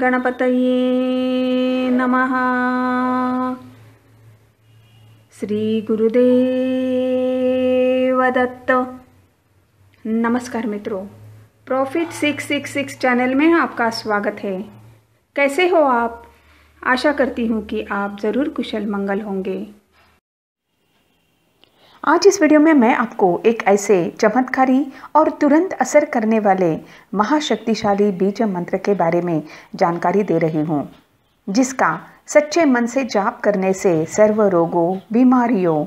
गणपत नम श्री श्रीगुरुदेवदत्त नमस्कार मित्रों profit six six six channel में आपका स्वागत है कैसे हो आप आशा करती हूँ कि आप ज़रूर कुशल मंगल होंगे आज इस वीडियो में मैं आपको एक ऐसे चमत्कारी और तुरंत असर करने वाले महाशक्तिशाली बीज मंत्र के बारे में जानकारी दे रही हूँ जिसका सच्चे मन से जाप करने से सर्व रोगों बीमारियों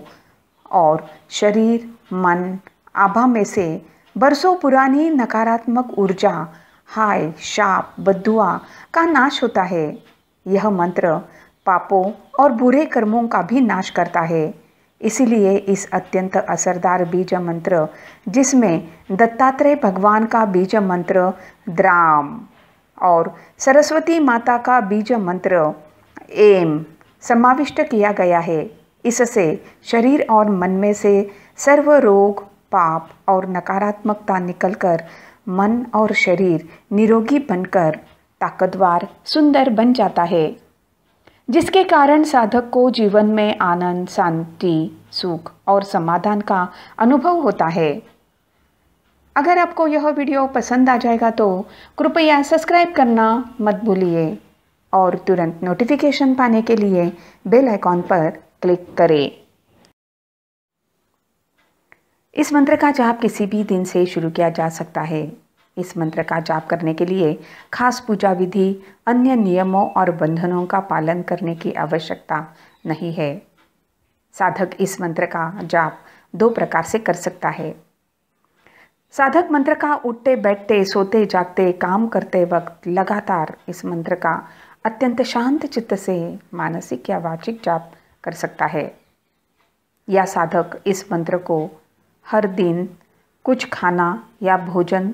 और शरीर मन आभा में से बरसों पुरानी नकारात्मक ऊर्जा हाय शाप बदुआ का नाश होता है यह मंत्र पापों और बुरे कर्मों का भी नाश करता है इसलिए इस अत्यंत असरदार बीज मंत्र जिसमें दत्तात्रेय भगवान का बीज मंत्र द्राम और सरस्वती माता का बीज मंत्र एम समाविष्ट किया गया है इससे शरीर और मन में से सर्व रोग पाप और नकारात्मकता निकलकर मन और शरीर निरोगी बनकर ताकतवर सुंदर बन जाता है जिसके कारण साधक को जीवन में आनंद शांति सुख और समाधान का अनुभव होता है अगर आपको यह वीडियो पसंद आ जाएगा तो कृपया सब्सक्राइब करना मत भूलिए और तुरंत नोटिफिकेशन पाने के लिए बेल आइकॉन पर क्लिक करें इस मंत्र का जाप किसी भी दिन से शुरू किया जा सकता है इस मंत्र का जाप करने के लिए खास पूजा विधि अन्य नियमों और बंधनों का पालन करने की आवश्यकता नहीं है साधक इस मंत्र का जाप दो प्रकार से कर सकता है साधक मंत्र का उठते बैठते सोते जागते काम करते वक्त लगातार इस मंत्र का अत्यंत शांत चित्त से मानसिक या वाचिक जाप कर सकता है या साधक इस मंत्र को हर दिन कुछ खाना या भोजन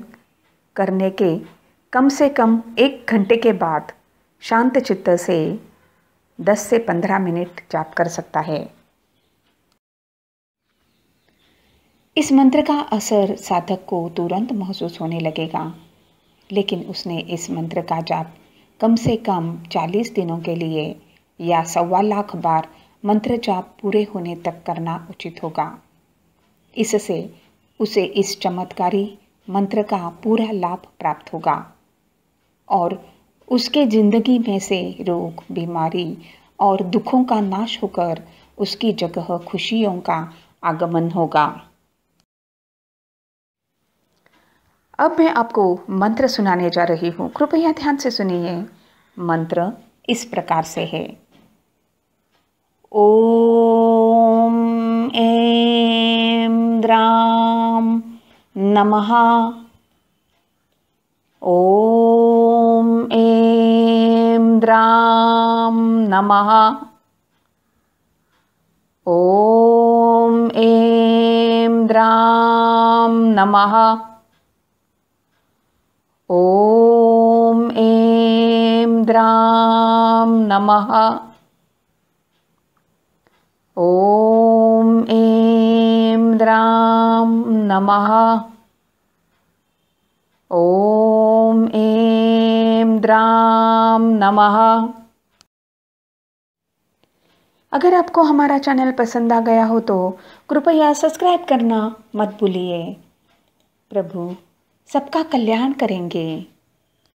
करने के कम से कम एक घंटे के बाद शांत चित्त से 10 से 15 मिनट जाप कर सकता है इस मंत्र का असर साधक को तुरंत महसूस होने लगेगा लेकिन उसने इस मंत्र का जाप कम से कम 40 दिनों के लिए या सवा लाख बार मंत्र जाप पूरे होने तक करना उचित होगा इससे उसे इस चमत्कारी मंत्र का पूरा लाभ प्राप्त होगा और उसके जिंदगी में से रोग बीमारी और दुखों का नाश होकर उसकी जगह खुशियों का आगमन होगा अब मैं आपको मंत्र सुनाने जा रही हूँ कृपया ध्यान से सुनिए मंत्र इस प्रकार से है ओम एम द्रा नमः ॐ एं द्रां नमः ॐ एं द्रां नमः ॐ एं द्रां नमः ॐ एं द्रां नमः ओम एम द्राम नमः अगर आपको हमारा चैनल पसंद आ गया हो तो कृपया सब्सक्राइब करना मत भूलिए प्रभु सबका कल्याण करेंगे